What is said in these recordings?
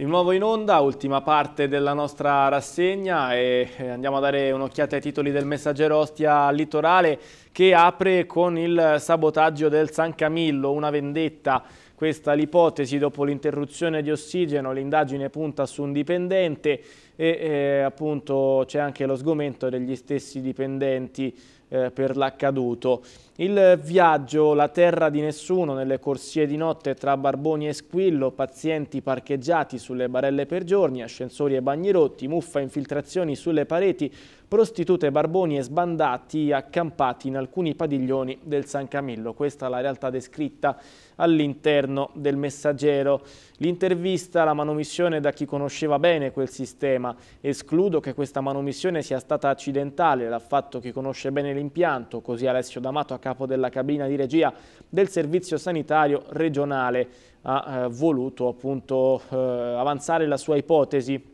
Di nuovo in onda, ultima parte della nostra rassegna e eh, andiamo a dare un'occhiata ai titoli del messaggero Ostia Litorale che apre con il sabotaggio del San Camillo, una vendetta. Questa l'ipotesi dopo l'interruzione di ossigeno, l'indagine punta su un dipendente e eh, appunto c'è anche lo sgomento degli stessi dipendenti eh, per l'accaduto. Il viaggio La terra di nessuno nelle corsie di notte tra Barboni e Squillo, pazienti parcheggiati sulle barelle per giorni, ascensori e bagni rotti, muffa infiltrazioni sulle pareti prostitute, barboni e sbandati accampati in alcuni padiglioni del San Camillo. Questa è la realtà descritta all'interno del messaggero. L'intervista, la manomissione da chi conosceva bene quel sistema. Escludo che questa manomissione sia stata accidentale, l'ha fatto chi conosce bene l'impianto, così Alessio D'Amato a capo della cabina di regia del Servizio Sanitario Regionale ha eh, voluto appunto eh, avanzare la sua ipotesi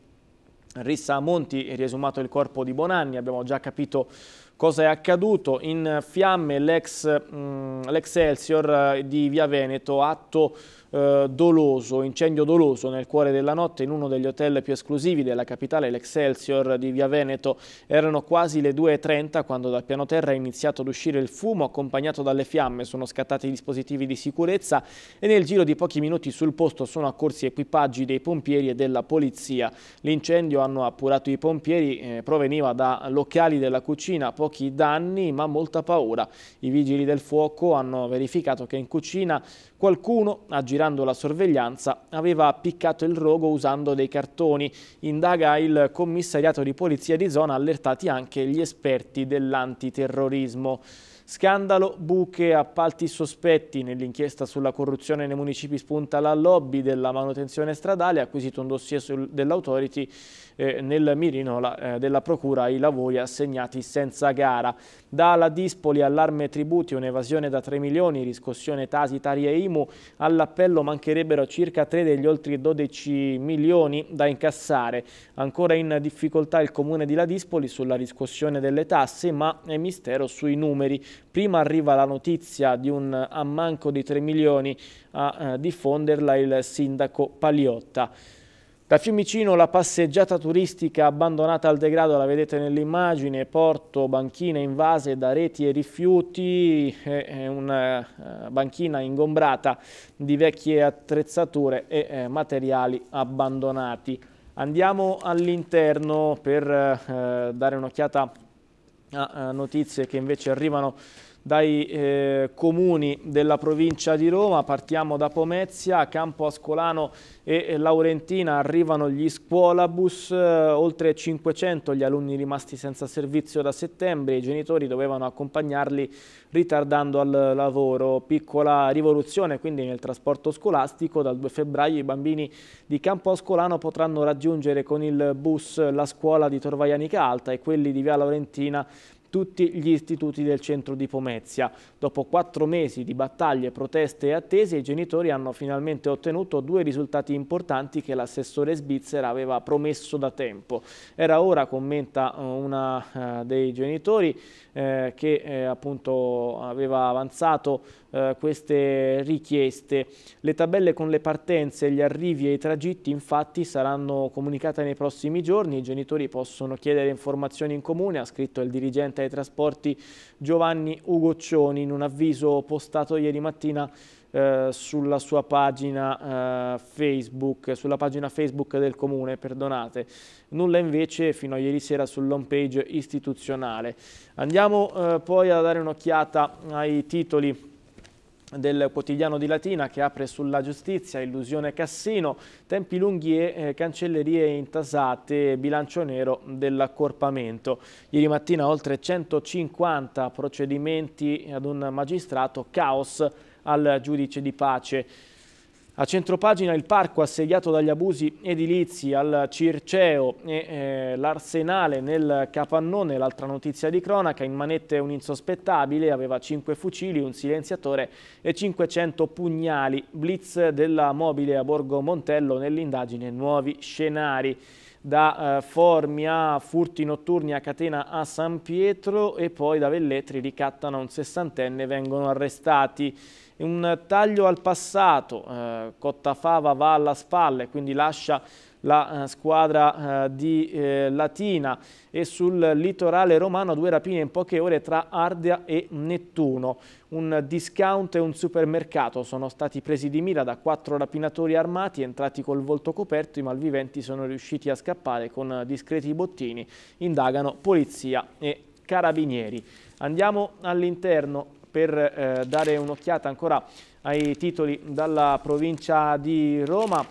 Rissa a Monti, riesumato il corpo di Bonanni, abbiamo già capito cosa è accaduto. In fiamme l'ex mm, Excelsior eh, di Via Veneto, atto eh, doloso, incendio doloso nel cuore della notte in uno degli hotel più esclusivi della capitale, l'Excelsior di Via Veneto. Erano quasi le 2.30 quando dal piano terra è iniziato ad uscire il fumo accompagnato dalle fiamme, sono scattati i dispositivi di sicurezza e nel giro di pochi minuti sul posto sono accorsi equipaggi dei pompieri e della polizia. L'incendio, hanno appurato i pompieri, eh, proveniva da locali della cucina, pochi danni ma molta paura. I vigili del fuoco hanno verificato che in cucina Qualcuno, aggirando la sorveglianza, aveva appiccato il rogo usando dei cartoni. Indaga il commissariato di polizia di zona, allertati anche gli esperti dell'antiterrorismo. Scandalo, buche, appalti sospetti. Nell'inchiesta sulla corruzione nei municipi spunta la lobby della manutenzione stradale, acquisito un dossier dell'autority eh, nel mirino eh, della Procura i lavori assegnati senza gara. Dalla Dispoli all'arme tributi, un'evasione da 3 milioni, riscossione Tasi, Tari e Imu, all'appello mancherebbero circa 3 degli oltre 12 milioni da incassare. Ancora in difficoltà il comune di La Dispoli sulla riscossione delle tasse, ma è mistero sui numeri. Prima arriva la notizia di un ammanco di 3 milioni a eh, diffonderla il sindaco Paliotta. Da Fiumicino la passeggiata turistica abbandonata al degrado, la vedete nell'immagine, porto, banchine invase da reti e rifiuti, una eh, banchina ingombrata di vecchie attrezzature e eh, materiali abbandonati. Andiamo all'interno per eh, dare un'occhiata a notizie che invece arrivano dai eh, comuni della provincia di Roma, partiamo da Pomezia, Campo Ascolano e eh, Laurentina arrivano gli scuolabus, eh, oltre 500 gli alunni rimasti senza servizio da settembre, i genitori dovevano accompagnarli ritardando al lavoro, piccola rivoluzione quindi nel trasporto scolastico, dal 2 febbraio i bambini di Campo Ascolano potranno raggiungere con il bus la scuola di Torvaianica Alta e quelli di Via Laurentina tutti gli istituti del centro di Pomezia. Dopo quattro mesi di battaglie, proteste e attese, i genitori hanno finalmente ottenuto due risultati importanti che l'assessore svizzera aveva promesso da tempo. Era ora, commenta eh, una eh, dei genitori, eh, che eh, appunto aveva avanzato eh, queste richieste. Le tabelle con le partenze, gli arrivi e i tragitti infatti saranno comunicate nei prossimi giorni, i genitori possono chiedere informazioni in comune, ha scritto il dirigente ai trasporti Giovanni Ugoccioni in un avviso postato ieri mattina eh, sulla sua pagina eh, Facebook, sulla pagina Facebook del comune, perdonate. Nulla invece fino a ieri sera sull'home page istituzionale. Andiamo eh, poi a dare un'occhiata ai titoli del quotidiano di Latina che apre sulla giustizia, illusione Cassino, tempi lunghi e eh, cancellerie intasate, bilancio nero dell'accorpamento. Ieri mattina oltre 150 procedimenti ad un magistrato, caos al giudice di pace. A centropagina il parco assediato dagli abusi edilizi al Circeo e eh, l'arsenale nel Capannone, l'altra notizia di cronaca, in manette un insospettabile, aveva 5 fucili, un silenziatore e 500 pugnali, blitz della mobile a Borgo Montello nell'indagine Nuovi Scenari da eh, Formia, furti notturni a catena a San Pietro e poi da Velletri ricattano un sessantenne, vengono arrestati un taglio al passato, eh, Cottafava va alla spalla e quindi lascia la eh, squadra eh, di eh, Latina e sul litorale romano due rapine in poche ore tra Ardea e Nettuno. Un discount e un supermercato sono stati presi di mira da quattro rapinatori armati entrati col volto coperto. I malviventi sono riusciti a scappare con discreti bottini. Indagano polizia e carabinieri. Andiamo all'interno per eh, dare un'occhiata ancora ai titoli dalla provincia di Roma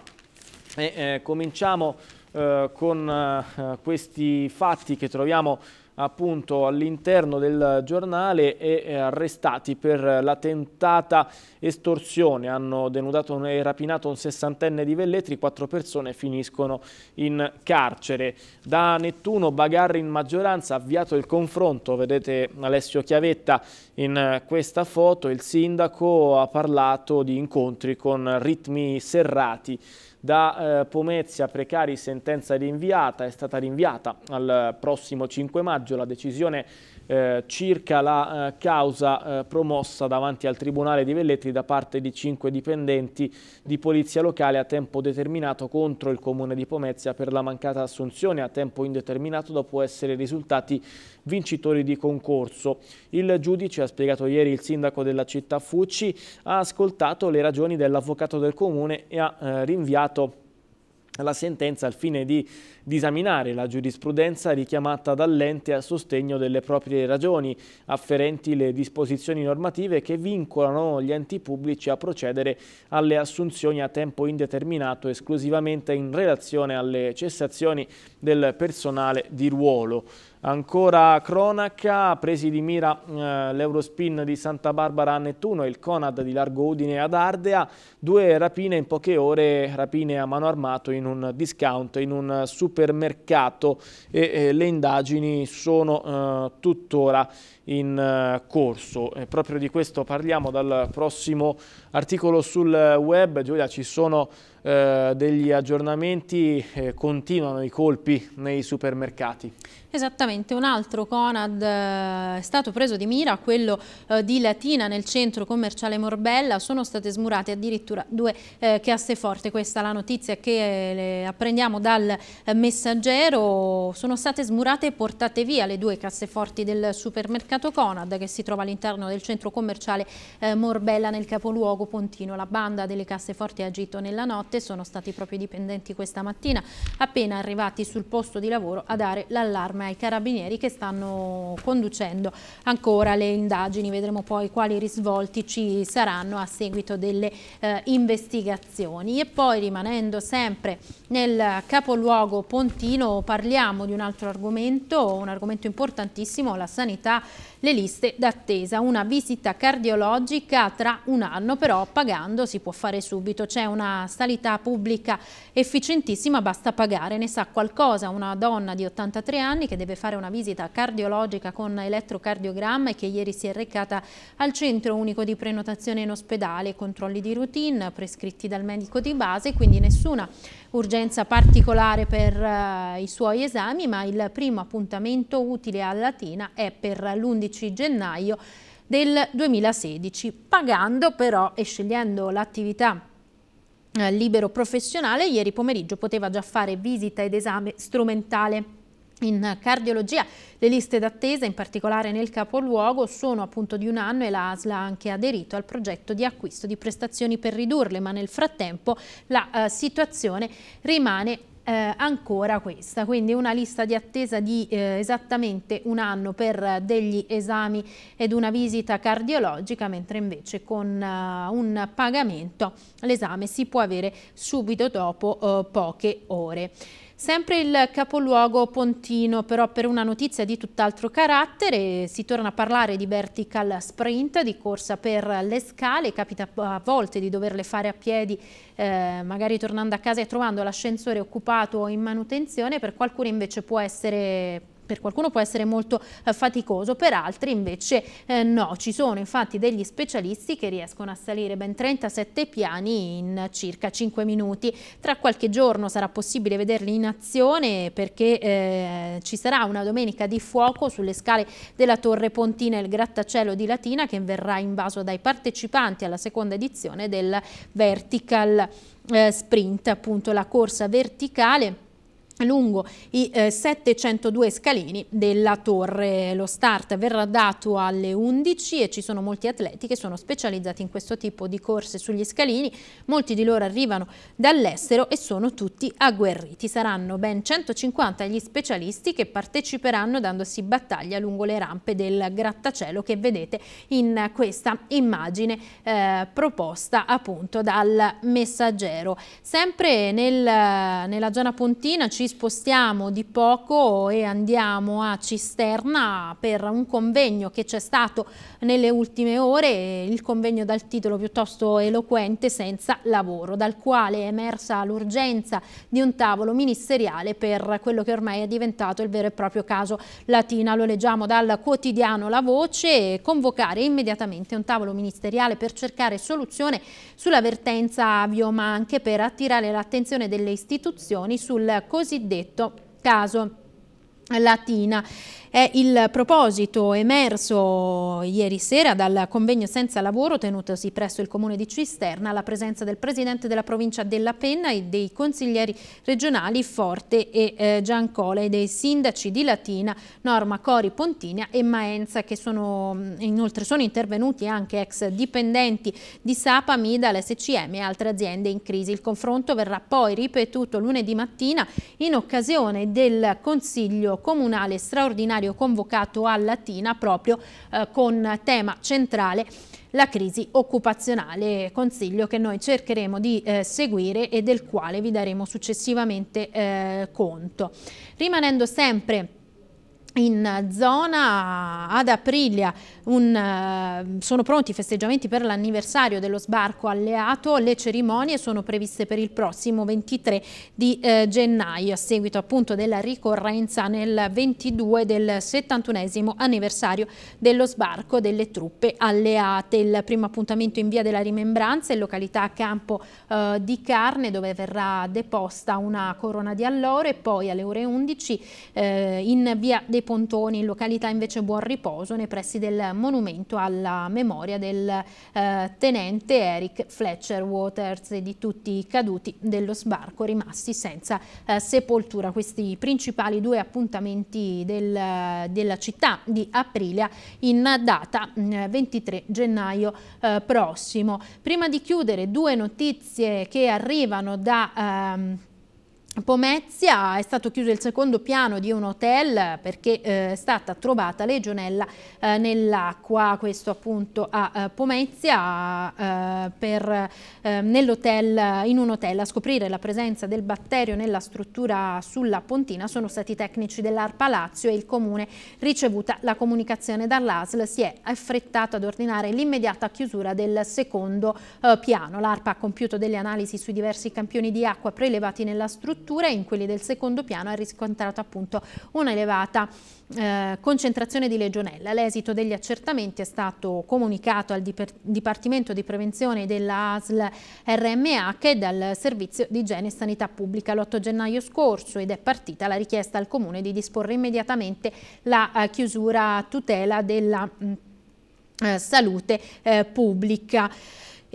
e eh, cominciamo eh, con eh, questi fatti che troviamo appunto all'interno del giornale e eh, arrestati per la tentata estorsione. Hanno denudato e rapinato un sessantenne di Velletri, quattro persone finiscono in carcere. Da Nettuno Bagarri in maggioranza ha avviato il confronto, vedete Alessio Chiavetta in questa foto, il sindaco ha parlato di incontri con ritmi serrati da eh, Pomezia precari sentenza rinviata, è stata rinviata al eh, prossimo 5 maggio la decisione eh, circa la eh, causa eh, promossa davanti al Tribunale di Velletri da parte di cinque dipendenti di polizia locale a tempo determinato contro il Comune di Pomezia per la mancata assunzione a tempo indeterminato dopo essere risultati vincitori di concorso. Il giudice, ha spiegato ieri il sindaco della città Fucci, ha ascoltato le ragioni dell'avvocato del Comune e ha eh, rinviato la sentenza al fine di disaminare la giurisprudenza richiamata dall'ente a sostegno delle proprie ragioni afferenti le disposizioni normative che vincolano gli enti pubblici a procedere alle assunzioni a tempo indeterminato esclusivamente in relazione alle cessazioni del personale di ruolo. Ancora cronaca, presi di mira eh, l'Eurospin di Santa Barbara a Nettuno e il Conad di Largo Udine ad Ardea, due rapine in poche ore, rapine a mano armato in un discount, in un supermercato e eh, le indagini sono eh, tuttora in eh, corso. E proprio di questo parliamo dal prossimo articolo sul web, Giulia ci sono eh, degli aggiornamenti, eh, continuano i colpi nei supermercati. Esattamente, un altro Conad eh, è stato preso di mira, quello eh, di Latina nel centro commerciale Morbella, sono state smurate addirittura due eh, casseforte, questa è la notizia che apprendiamo dal messaggero, sono state smurate e portate via le due casseforti del supermercato Conad che si trova all'interno del centro commerciale Morbella nel capoluogo Pontino, la banda delle casseforti ha agito nella notte sette sono stati proprio i dipendenti questa mattina appena arrivati sul posto di lavoro a dare l'allarme ai carabinieri che stanno conducendo ancora le indagini. Vedremo poi quali risvolti ci saranno a seguito delle eh, investigazioni. E poi rimanendo sempre nel capoluogo Pontino parliamo di un altro argomento, un argomento importantissimo, la sanità le liste d'attesa. Una visita cardiologica tra un anno però pagando si può fare subito. C'è una sanità pubblica efficientissima, basta pagare. Ne sa qualcosa una donna di 83 anni che deve fare una visita cardiologica con elettrocardiogramma e che ieri si è recata al centro unico di prenotazione in ospedale. Controlli di routine prescritti dal medico di base, quindi nessuna urgenza particolare per uh, i suoi esami, ma il primo appuntamento utile a Latina è per l'11 gennaio del 2016, pagando però e scegliendo l'attività eh, libero professionale, ieri pomeriggio poteva già fare visita ed esame strumentale in cardiologia le liste d'attesa, in particolare nel capoluogo, sono appunto di un anno e la ASLA ha anche aderito al progetto di acquisto di prestazioni per ridurle, ma nel frattempo la eh, situazione rimane eh, ancora questa, quindi una lista di attesa di eh, esattamente un anno per degli esami ed una visita cardiologica, mentre invece con eh, un pagamento l'esame si può avere subito dopo eh, poche ore. Sempre il capoluogo Pontino, però per una notizia di tutt'altro carattere, si torna a parlare di vertical sprint, di corsa per le scale, capita a volte di doverle fare a piedi, eh, magari tornando a casa e trovando l'ascensore occupato o in manutenzione, per qualcuno invece può essere per qualcuno può essere molto eh, faticoso, per altri invece eh, no. Ci sono infatti degli specialisti che riescono a salire ben 37 piani in circa 5 minuti. Tra qualche giorno sarà possibile vederli in azione perché eh, ci sarà una domenica di fuoco sulle scale della Torre Pontina e il grattacielo di Latina che verrà invaso dai partecipanti alla seconda edizione del Vertical eh, Sprint, appunto la corsa verticale lungo i eh, 702 scalini della torre. Lo start verrà dato alle 11 e ci sono molti atleti che sono specializzati in questo tipo di corse sugli scalini, molti di loro arrivano dall'estero e sono tutti agguerriti. Saranno ben 150 gli specialisti che parteciperanno dandosi battaglia lungo le rampe del grattacielo che vedete in questa immagine eh, proposta appunto dal messaggero. Sempre nel, nella zona pontina ci spostiamo di poco e andiamo a Cisterna per un convegno che c'è stato nelle ultime ore, il convegno dal titolo piuttosto eloquente senza lavoro, dal quale è emersa l'urgenza di un tavolo ministeriale per quello che ormai è diventato il vero e proprio caso Latina. Lo leggiamo dal quotidiano La Voce, convocare immediatamente un tavolo ministeriale per cercare soluzione sulla vertenza avio, ma anche per attirare l'attenzione delle istituzioni sul cosiddetto cosiddetto caso latina. È il proposito emerso ieri sera dal convegno senza lavoro tenutosi presso il comune di Cisterna alla presenza del presidente della provincia della Penna e dei consiglieri regionali Forte e eh, Giancola e dei sindaci di Latina Norma Cori Pontinia e Maenza che sono mm, inoltre sono intervenuti anche ex dipendenti di Sapa, Mida, l'SCM e altre aziende in crisi. Il confronto verrà poi ripetuto lunedì mattina in occasione del consiglio Comunale straordinario convocato a Latina proprio eh, con tema centrale la crisi occupazionale, consiglio che noi cercheremo di eh, seguire e del quale vi daremo successivamente eh, conto. Rimanendo sempre in zona ad Aprilia un, eh, sono pronti i festeggiamenti per l'anniversario dello sbarco alleato, le cerimonie sono previste per il prossimo 23 di eh, gennaio a seguito appunto della ricorrenza nel 22 del 71 anniversario dello sbarco delle truppe alleate. Il primo appuntamento in via della rimembranza è località Campo eh, di Carne dove verrà deposta una corona di alloro e poi alle ore 11 eh, in via dei Pontoni, in località invece Buon Riposo, nei pressi del monumento alla memoria del eh, tenente Eric Fletcher Waters e di tutti i caduti dello sbarco rimasti senza eh, sepoltura. Questi principali due appuntamenti del, della città di Aprilia in data 23 mm, gennaio eh, prossimo. Prima di chiudere due notizie che arrivano da... Ehm, Pomezia è stato chiuso il secondo piano di un hotel perché eh, è stata trovata legionella eh, nell'acqua, questo appunto a eh, Pomezia eh, eh, in un hotel a scoprire la presenza del batterio nella struttura sulla pontina sono stati i tecnici dell'Arpa Lazio e il comune ricevuta la comunicazione dall'ASL si è affrettato ad ordinare l'immediata chiusura del secondo eh, piano. L'ARPA ha compiuto delle analisi sui diversi campioni di acqua prelevati nella struttura strutture, in quelli del secondo piano ha riscontrato appunto un'elevata eh, concentrazione di legionella. L'esito degli accertamenti è stato comunicato al Dipartimento di Prevenzione della ASL RMA che dal Servizio di Igiene e Sanità Pubblica l'8 gennaio scorso ed è partita la richiesta al Comune di disporre immediatamente la eh, chiusura a tutela della mh, mm, eh, salute eh, pubblica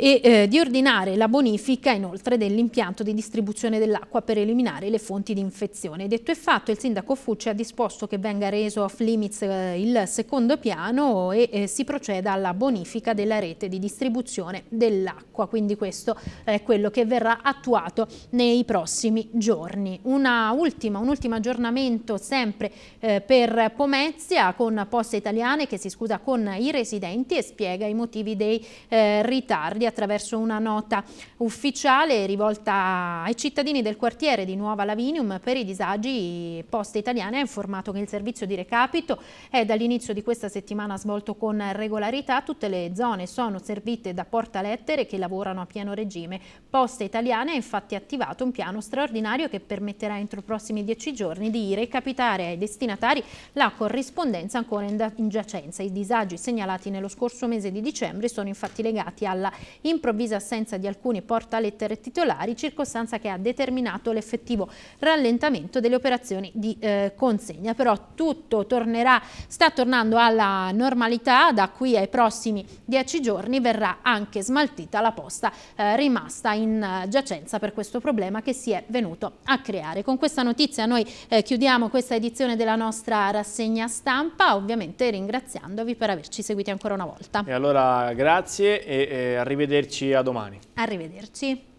e eh, di ordinare la bonifica inoltre dell'impianto di distribuzione dell'acqua per eliminare le fonti di infezione. Detto e fatto, il sindaco Fucci ha disposto che venga reso off limits eh, il secondo piano e eh, si proceda alla bonifica della rete di distribuzione dell'acqua, quindi questo è quello che verrà attuato nei prossimi giorni. Ultima, un ultimo aggiornamento sempre eh, per Pomezia con Poste Italiane che si scusa con i residenti e spiega i motivi dei eh, ritardi attraverso una nota ufficiale rivolta ai cittadini del quartiere di Nuova Lavinium per i disagi Poste Italiane ha informato che il servizio di recapito è dall'inizio di questa settimana svolto con regolarità, tutte le zone sono servite da portalettere che lavorano a pieno regime. Poste Italiane ha infatti attivato un piano straordinario che permetterà entro i prossimi dieci giorni di recapitare ai destinatari la corrispondenza ancora in giacenza. I disagi segnalati nello scorso mese di dicembre sono infatti legati alla improvvisa assenza di alcuni portalettere titolari, circostanza che ha determinato l'effettivo rallentamento delle operazioni di eh, consegna. Però tutto tornerà, sta tornando alla normalità, da qui ai prossimi dieci giorni verrà anche smaltita la posta eh, rimasta in eh, giacenza per questo problema che si è venuto a creare. Con questa notizia noi eh, chiudiamo questa edizione della nostra rassegna stampa, ovviamente ringraziandovi per averci seguiti ancora una volta. E allora grazie e, e eh, arrivederci Arrivederci a domani. Arrivederci.